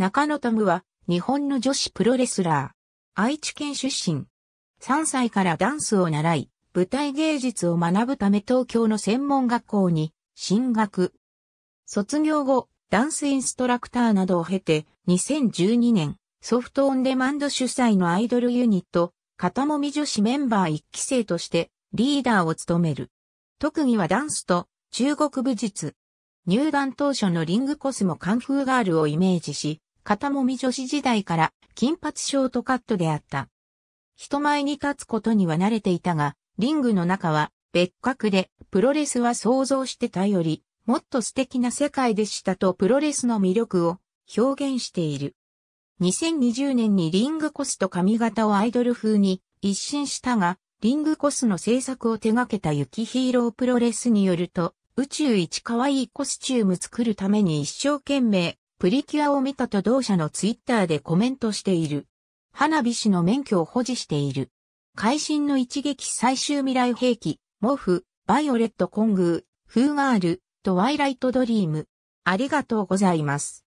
中野トムは、日本の女子プロレスラー。愛知県出身。3歳からダンスを習い、舞台芸術を学ぶため東京の専門学校に進学。卒業後、ダンスインストラクターなどを経て、2012年、ソフトオンデマンド主催のアイドルユニット、片もみ女子メンバー1期生としてリーダーを務める。特技はダンスと中国武術。入団当初のリングコスモカンフーガールをイメージし、片もみ女子時代から金髪ショートカットであった。人前に立つことには慣れていたが、リングの中は別格で、プロレスは想像してたより、もっと素敵な世界でしたとプロレスの魅力を表現している。2020年にリングコスと髪型をアイドル風に一新したが、リングコスの制作を手掛けた雪ヒーロープロレスによると、宇宙一可愛いコスチューム作るために一生懸命プリキュアを見たと同社のツイッターでコメントしている。花火師の免許を保持している。会心の一撃最終未来兵器、モフ、バイオレットコングー、フーガール、トワイライトドリーム。ありがとうございます。